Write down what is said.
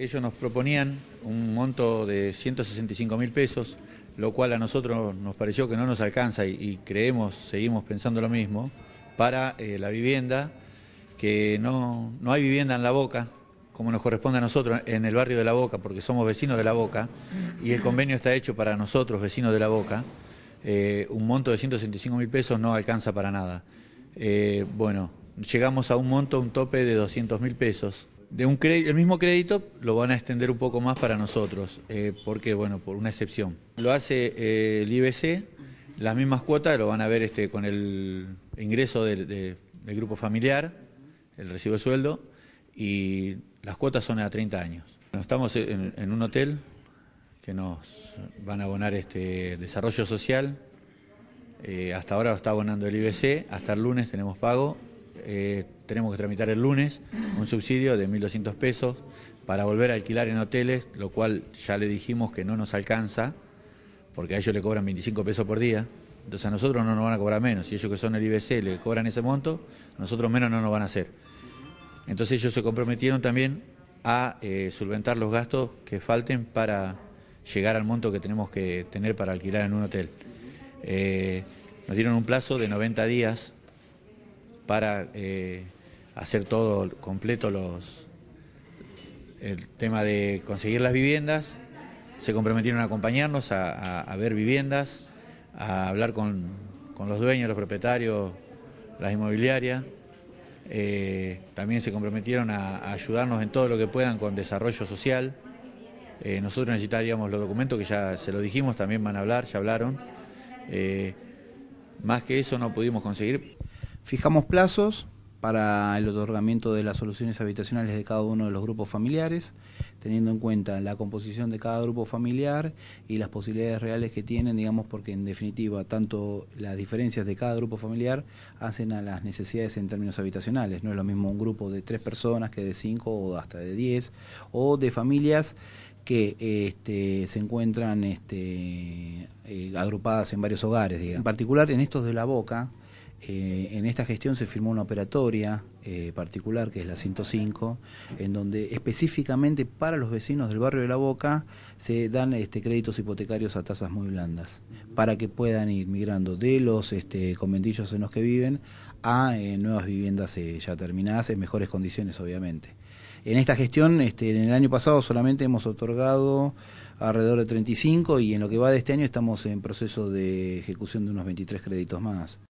Ellos nos proponían un monto de 165 mil pesos, lo cual a nosotros nos pareció que no nos alcanza y, creemos, seguimos pensando lo mismo, para eh, la vivienda, que no, hay vivienda en La Boca, como nos corresponde a nosotros en el barrio de La Boca, porque somos vecinos de La Boca, y el convenio está hecho para nosotros, vecinos de La Boca, eh, un monto de 165 mil pesos no alcanza para nada. Eh, bueno, llegamos a un monto, un tope de 200 mil pesos, un el mismo crédito lo van a extender un poco más para nosotros, eh, porque bueno, por una excepción. Lo hace eh, el IBC, las mismas cuotas lo van a ver este, con el ingreso del, grupo familiar, el recibo de sueldo, y las cuotas son a 30 años. estamos en, un hotel que nos van a abonar este desarrollo social, eh, hasta ahora lo está abonando el IBC, hasta el lunes tenemos pago eh, tenemos que tramitar el lunes un subsidio de 1.200 pesos para volver a alquilar en hoteles, lo cual ya le dijimos que no nos alcanza, porque a ellos le cobran 25 pesos por día. Entonces a nosotros no nos van a cobrar menos. y ellos que son el IBC le cobran ese monto, nosotros menos no nos van a hacer. Entonces ellos se comprometieron también a eh, solventar los gastos que falten para llegar al monto que tenemos que tener para alquilar en un hotel. Eh, nos dieron un plazo de 90 días para eh, hacer todo completo los el tema de conseguir las viviendas. Se comprometieron a acompañarnos a, ver viviendas, a hablar con, los dueños, los propietarios, las inmobiliarias. Eh, también se comprometieron a, ayudarnos en todo lo que puedan con desarrollo social. Eh, nosotros necesitaríamos los documentos que ya se lo dijimos, también van a hablar, ya hablaron. más que eso no pudimos conseguir, Fijamos plazos para el otorgamiento de las soluciones habitacionales de cada uno de los grupos familiares, teniendo en cuenta la composición de cada grupo familiar y las posibilidades reales que tienen, digamos, porque en definitiva tanto las diferencias de cada grupo familiar hacen a las necesidades en términos habitacionales. No es lo mismo un grupo de tres personas que de cinco o hasta de diez, o de familias que este, se encuentran este, eh, agrupadas en varios hogares. Digamos. En particular en estos de la boca, eh, en esta gestión se firmó una operatoria eh, particular, que es la 105, en donde específicamente para los vecinos del barrio de La Boca se dan este, créditos hipotecarios a tasas muy blandas, para que puedan ir migrando de los este, conventillos en los que viven a eh, nuevas viviendas ya terminadas, en mejores condiciones obviamente. En esta gestión, este, en el año pasado solamente hemos otorgado alrededor de 35 y en lo que va de este año estamos en proceso de ejecución de unos 23 créditos más.